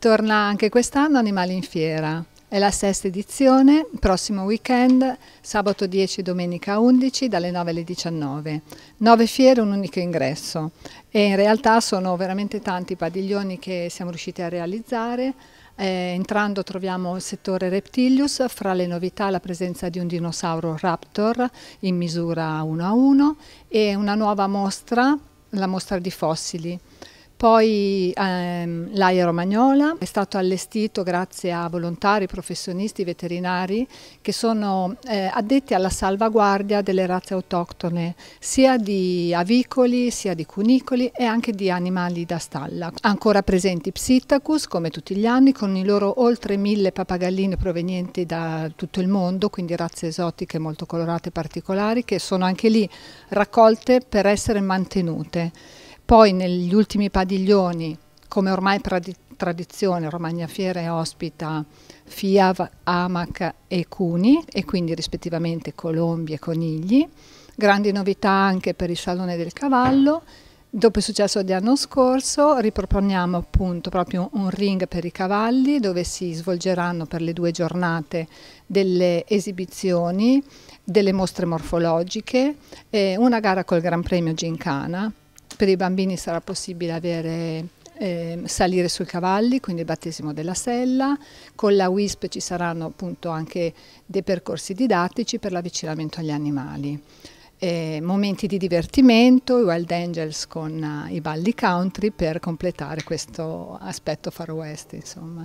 Torna anche quest'anno Animali in Fiera. È la sesta edizione, prossimo weekend, sabato 10 domenica 11 dalle 9 alle 19. Nove fiere, un unico ingresso e in realtà sono veramente tanti i padiglioni che siamo riusciti a realizzare. Eh, entrando troviamo il settore Reptilius, fra le novità la presenza di un dinosauro Raptor in misura 1 a 1 e una nuova mostra, la mostra di fossili. Poi ehm, l'AIA Romagnola è stato allestito grazie a volontari, professionisti, veterinari che sono eh, addetti alla salvaguardia delle razze autoctone sia di avicoli, sia di cunicoli e anche di animali da stalla. Ancora presenti Psittacus come tutti gli anni con i loro oltre mille papagalline provenienti da tutto il mondo, quindi razze esotiche molto colorate e particolari che sono anche lì raccolte per essere mantenute. Poi negli ultimi padiglioni, come ormai tradizione, Romagna Fiera ospita FIAV, AMAC e CUNI e quindi rispettivamente colombi e conigli. Grandi novità anche per il Salone del Cavallo. Dopo il successo dell'anno scorso riproponiamo appunto proprio un ring per i cavalli dove si svolgeranno per le due giornate delle esibizioni, delle mostre morfologiche, eh, una gara col Gran Premio Gincana per i bambini sarà possibile avere eh, salire sui cavalli, quindi il battesimo della sella, con la WISP ci saranno appunto anche dei percorsi didattici per l'avvicinamento agli animali. Eh, momenti di divertimento, i Wild Angels con uh, i balli country per completare questo aspetto far west insomma.